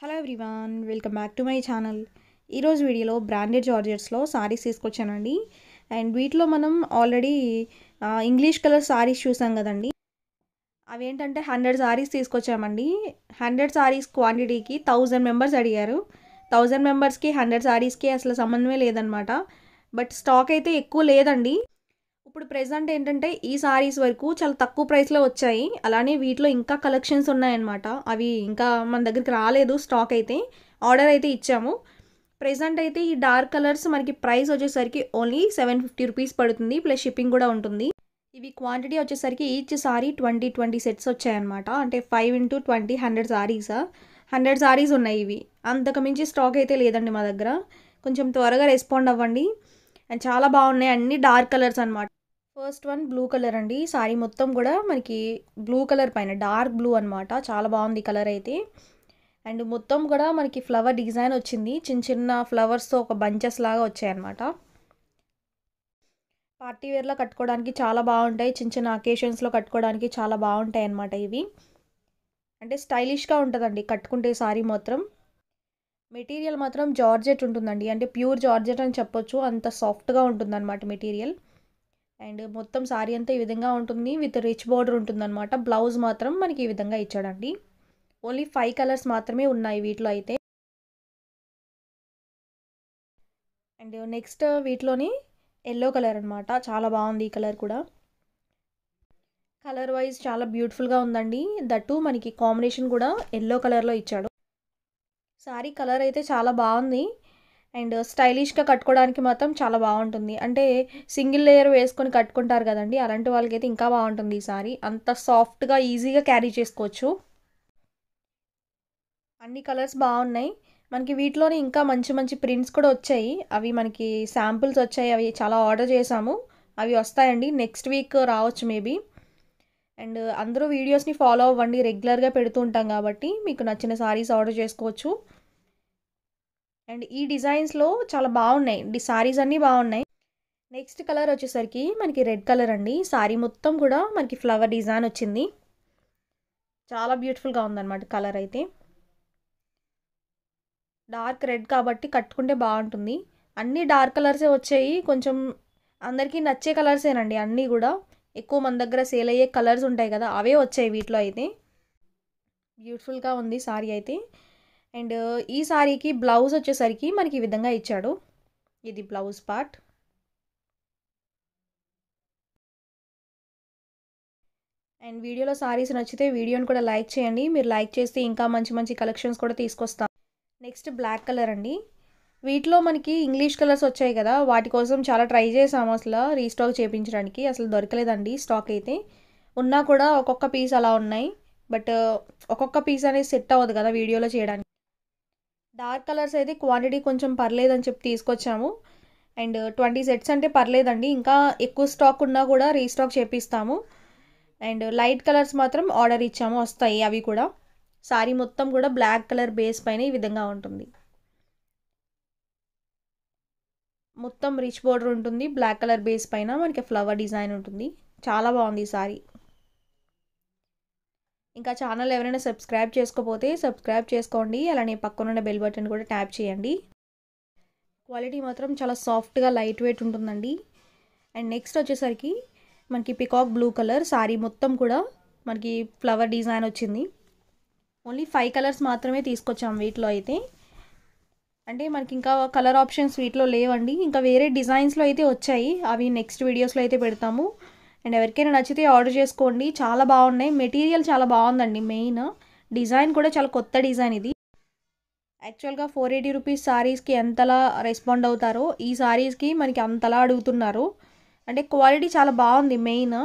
hello everyone welcome back to my channel ఈరోజు వీడియోలో branded జార్జెట్స్లో saris తీసుకొచ్చానండి అండ్ వీటిలో మనం ఆల్రెడీ ఇంగ్లీష్ కలర్ సారీస్ చూసాం కదండి అవేంటంటే హండ్రెడ్ సారీస్ తీసుకొచ్చామండి హండ్రెడ్ సారీస్ క్వాంటిటీకి థౌజండ్ మెంబర్స్ అడిగారు థౌజండ్ మెంబర్స్కి హండ్రెడ్ సారీస్కి అసలు సంబంధమే లేదనమాట బట్ స్టాక్ అయితే ఎక్కువ లేదండి ఇప్పుడు ప్రెసెంట్ ఏంటంటే ఈ సారీస్ వరకు చాలా తక్కువ ప్రైస్లో వచ్చాయి అలానే వీటిలో ఇంకా కలెక్షన్స్ ఉన్నాయన్నమాట అవి ఇంకా మన దగ్గరికి రాలేదు స్టాక్ అయితే ఆర్డర్ అయితే ఇచ్చాము ప్రెసెంట్ అయితే ఈ డార్క్ కలర్స్ మనకి ప్రైస్ వచ్చేసరికి ఓన్లీ సెవెన్ ఫిఫ్టీ రూపీస్ పడుతుంది ప్లస్ షిప్పింగ్ కూడా ఉంటుంది ఇవి క్వాంటిటీ వచ్చేసరికి each sari twenty twenty sets వచ్చాయన్నమాట అంటే five into twenty hundred saris hundred saris ఉన్నాయి ఇవి అంతకు మించి స్టాక్ అయితే లేదండి మా దగ్గర కొంచెం త్వరగా రెస్పాండ్ అవ్వండి అండ్ చాలా బాగున్నాయి అన్ని డార్క్ కలర్స్ అనమాట ఫస్ట్ వన్ బ్లూ కలర్ అండి సారీ మొత్తం కూడా మనకి బ్లూ కలర్ పైన డార్క్ బ్లూ అనమాట చాలా బాగుంది కలర్ అయితే అండ్ మొత్తం కూడా మనకి ఫ్లవర్ డిజైన్ వచ్చింది చిన్న చిన్న ఫ్లవర్స్తో ఒక బంచెస్ లాగా వచ్చాయన్నమాట పార్టీ వేర్లో కట్టుకోవడానికి చాలా బాగుంటాయి చిన్న చిన్న అకేషన్స్లో కట్టుకోవడానికి చాలా బాగుంటాయి అన్నమాట ఇవి అంటే స్టైలిష్గా ఉంటుందండి కట్టుకుంటే సారీ మాత్రం మెటీరియల్ మాత్రం జార్జెట్ ఉంటుందండి అంటే ప్యూర్ జార్జెట్ అని చెప్పొచ్చు అంత సాఫ్ట్గా ఉంటుందన్నమాట మెటీరియల్ అండ్ మొత్తం సారీ అంతా ఈ విధంగా ఉంటుంది విత్ రిచ్ ఉంటుంది ఉంటుందన్నమాట బ్లౌజ్ మాత్రం మనకి ఈ విధంగా ఇచ్చాడండి ఓన్లీ ఫైవ్ కలర్స్ మాత్రమే ఉన్నాయి వీటిలో అయితే అండ్ నెక్స్ట్ వీటిలోని ఎల్లో కలర్ అనమాట చాలా బాగుంది ఈ కలర్ కూడా కలర్ వైజ్ చాలా బ్యూటిఫుల్గా ఉందండి దట్టు మనకి కాంబినేషన్ కూడా ఎల్లో కలర్లో ఇచ్చాడు సారీ కలర్ అయితే చాలా బాగుంది అండ్ స్టైలిష్గా కట్టుకోవడానికి మాత్రం చాలా బాగుంటుంది అంటే సింగిల్ లేయర్ వేసుకొని కట్టుకుంటారు కదండి అలాంటి వాళ్ళకైతే ఇంకా బాగుంటుంది ఈ సారీ అంత సాఫ్ట్గా ఈజీగా క్యారీ చేసుకోవచ్చు అన్ని కలర్స్ బాగున్నాయి మనకి వీటిలోనే ఇంకా మంచి మంచి ప్రింట్స్ కూడా వచ్చాయి అవి మనకి శాంపుల్స్ వచ్చాయి అవి చాలా ఆర్డర్ చేశాము అవి వస్తాయండి నెక్స్ట్ వీక్ రావచ్చు మేబీ అండ్ అందరూ వీడియోస్ని ఫాలో అవ్వండి రెగ్యులర్గా పెడుతూ ఉంటాం కాబట్టి మీకు నచ్చిన సారీస్ ఆర్డర్ చేసుకోవచ్చు అండ్ ఈ డిజైన్స్లో చాలా బాగున్నాయి సారీస్ అన్నీ బాగున్నాయి నెక్స్ట్ కలర్ వచ్చేసరికి మనకి రెడ్ కలర్ అండి సారీ మొత్తం కూడా మనకి ఫ్లవర్ డిజైన్ వచ్చింది చాలా బ్యూటిఫుల్గా ఉందన్నమాట కలర్ అయితే డార్క్ రెడ్ కాబట్టి కట్టుకుంటే బాగుంటుంది అన్నీ డార్క్ కలర్సే వచ్చాయి కొంచెం అందరికీ నచ్చే కలర్సేనండి అన్నీ కూడా ఎక్కువ మన దగ్గర సేల్ అయ్యే కలర్స్ ఉంటాయి కదా అవే వచ్చాయి వీటిలో అయితే బ్యూటిఫుల్గా ఉంది సారీ అయితే అండ్ ఈ సారీకి బ్లౌజ్ వచ్చేసరికి మనకి ఈ విధంగా ఇచ్చాడు ఇది బ్లౌజ్ పార్ట్ అండ్ వీడియోలో సారీస్ నచ్చితే వీడియోని కూడా లైక్ చేయండి మీరు లైక్ చేస్తే ఇంకా మంచి మంచి కలెక్షన్స్ కూడా తీసుకొస్తాం నెక్స్ట్ బ్లాక్ కలర్ అండి వీటిలో మనకి ఇంగ్లీష్ కలర్స్ వచ్చాయి కదా వాటి కోసం చాలా ట్రై చేసాము అసలు రీస్టాక్ చేయించడానికి అసలు దొరకలేదండి స్టాక్ అయితే ఉన్నా కూడా ఒక్కొక్క పీస్ అలా ఉన్నాయి బట్ ఒక్కొక్క పీస్ అనేది సెట్ అవ్వదు కదా వీడియోలో చేయడానికి డార్క్ కలర్స్ అయితే క్వాంటిటీ కొంచెం పర్లేదని చెప్పి తీసుకొచ్చాము అండ్ ట్వంటీ సెట్స్ అంటే పర్లేదండి ఇంకా ఎక్కువ స్టాక్ ఉన్నా కూడా రీస్టాక్ చేపిస్తాము అండ్ లైట్ కలర్స్ మాత్రం ఆర్డర్ ఇచ్చాము వస్తాయి అవి కూడా సారీ మొత్తం కూడా బ్లాక్ కలర్ బేస్ పైన ఈ విధంగా ఉంటుంది మొత్తం రిచ్ బోర్డర్ ఉంటుంది బ్లాక్ కలర్ బేస్ పైన మనకి ఫ్లవర్ డిజైన్ ఉంటుంది చాలా బాగుంది ఈ సారీ ఇంకా ఛానల్ ఎవరైనా సబ్స్క్రైబ్ చేసుకోపోతే సబ్స్క్రైబ్ చేసుకోండి అలానే పక్కనున్న బెల్ బటన్ కూడా ట్యాప్ చేయండి క్వాలిటీ మాత్రం చాలా సాఫ్ట్గా లైట్ వెయిట్ ఉంటుందండి అండ్ నెక్స్ట్ వచ్చేసరికి మనకి పికాక్ బ్లూ కలర్ శారీ మొత్తం కూడా మనకి ఫ్లవర్ డిజైన్ వచ్చింది ఓన్లీ ఫైవ్ కలర్స్ మాత్రమే తీసుకొచ్చాం వీటిలో అయితే అంటే మనకి ఇంకా కలర్ ఆప్షన్స్ వీటిలో లేవండి ఇంకా వేరే డిజైన్స్లో అయితే వచ్చాయి అవి నెక్స్ట్ వీడియోస్లో అయితే పెడతాము అండ్ ఎవరికైనా నచ్చితే ఆర్డర్ చేసుకోండి చాలా బాగున్నాయి మెటీరియల్ చాలా బాగుందండి మెయిన్ డిజైన్ కూడా చాలా కొత్త డిజైన్ ఇది యాక్చువల్గా ఫోర్ ఎయిటీ రూపీస్ శారీస్కి ఎంతలా రెస్పాండ్ అవుతారో ఈ శారీస్కి మనకి అంతలా అడుగుతున్నారు అంటే క్వాలిటీ చాలా బాగుంది మెయిన్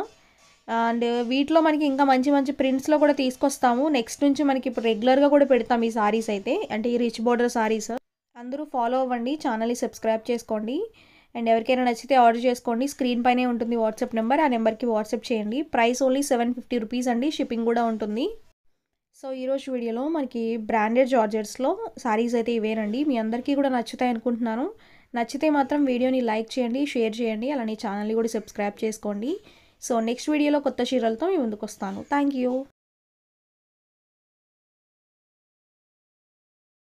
అండ్ వీటిలో మనకి ఇంకా మంచి మంచి ప్రింట్స్లో కూడా తీసుకొస్తాము నెక్స్ట్ నుంచి మనకి ఇప్పుడు రెగ్యులర్గా కూడా పెడతాం ఈ శారీస్ అయితే అంటే ఈ రిచ్ బోర్డర్ శారీస్ అందరూ ఫాలో అవ్వండి ఛానల్ని సబ్స్క్రైబ్ చేసుకోండి అండ్ ఎవరికైనా నచ్చితే ఆర్డర్ చేసుకోండి స్క్రీన్ పైనే ఉంటుంది వాట్సాప్ నెంబర్ ఆ నెంబర్కి వాట్సాప్ చేయండి price only seven fifty rupees అండి షిప్పింగ్ కూడా ఉంటుంది సో ఈరోజు వీడియోలో మనకి బ్రాండెడ్ జార్జెట్స్లో శారీస్ అయితే ఇవేనండి మీ అందరికీ కూడా నచ్చుతాయి అనుకుంటున్నాను నచ్చితే మాత్రం వీడియోని లైక్ చేయండి షేర్ చేయండి అలానే ఛానల్ని కూడా సబ్స్క్రైబ్ చేసుకోండి సో నెక్స్ట్ వీడియోలో కొత్త చీరలతో మీ ముందుకు వస్తాను థ్యాంక్ యూ